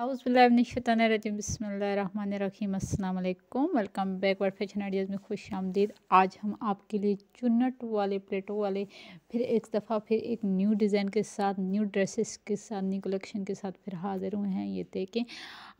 हाउसबिल्लाशतरजीम बसमीम अल्लाम welcome back world fashion ideas में खुश आमदीद आज हम आपके लिए चुनट वाले प्लेटों वाले फिर एक दफ़ा फिर एक न्यू डिज़ाइन के साथ न्यू ड्रेसेस के साथ न्यू कलेक्शन के साथ फिर हाज़िर हुए हैं ये देखें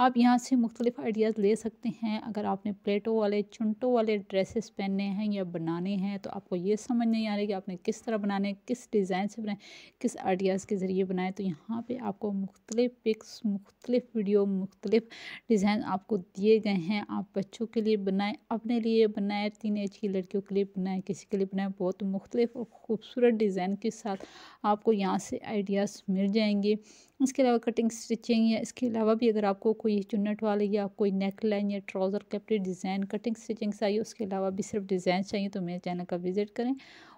आप यहाँ से मुख्तलिफ आइडियाज़ ले सकते हैं अगर आपने प्लेटों वाले चुनटों वाले ड्रेसेस पहनने हैं या बनाने हैं तो आपको ये समझ नहीं आ रही कि आपने किस तरह बनाने किस डिज़ाइन से बनाए किस आइडियाज़ के ज़रिए बनाए तो यहाँ पर आपको मुख्तलिफ पिक्स मुख्तलिफ वीडियो मुख्तलिफ डिज़ाइन आपको दिए गए हैं आप बच्चों के लिए बनाएं अपने लिए बनाएं तीन एज की लड़कियों के लिए बनाएं किसी के लिए बनाएं बहुत मुख्तलिफ और ख़ूबसूरत डिज़ाइन के साथ आपको यहाँ से आइडियाज़ मिल जाएंगे इसके अलावा कटिंग स्टिचिंग या इसके अलावा भी अगर आपको कोई चुनट वाले या कोई नेक लाइन या ट्राउज़र के अपने डिज़ाइन कटिंग स्टिचिंग चाहिए उसके अलावा भी सिर्फ डिज़ाइन चाहिए तो मेरे चैनल का विज़िट करें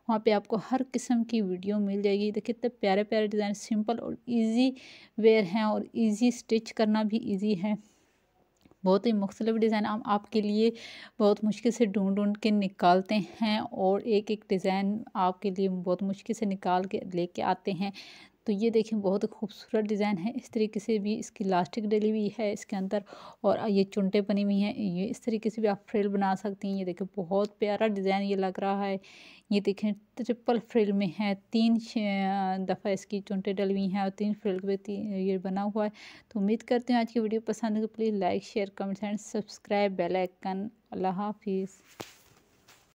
वहाँ पे आपको हर किस्म की वीडियो मिल जाएगी देखिए कितने प्यारे प्यारे डिज़ाइन सिंपल और ईजी वेयर हैं और ईजी स्टिच करना भी ईजी है बहुत ही मुख्तलिफ डिज़ाइन हम आपके लिए बहुत मुश्किल से ढूंढ ढूंढ के निकालते हैं और एक एक डिज़ाइन आपके लिए बहुत मुश्किल से निकाल के लेके आते हैं तो ये देखें बहुत खूबसूरत डिज़ाइन है इस तरीके से भी इसकी लास्टिक डली हुई है इसके अंदर और ये चुनटे बनी हुई हैं ये इस तरीके से भी आप फ्रिल बना सकती हैं ये देखें बहुत प्यारा डिज़ाइन ये लग रहा है ये देखें ट्रिपल फ्रिल में है तीन दफ़ा इसकी चुनटे डली हुई हैं और तीन फ्रिल पर ये बना हुआ है तो उम्मीद करते हैं आज की वीडियो पसंद है तो please like share comment and subscribe bell icon अल्लाह हाफिज़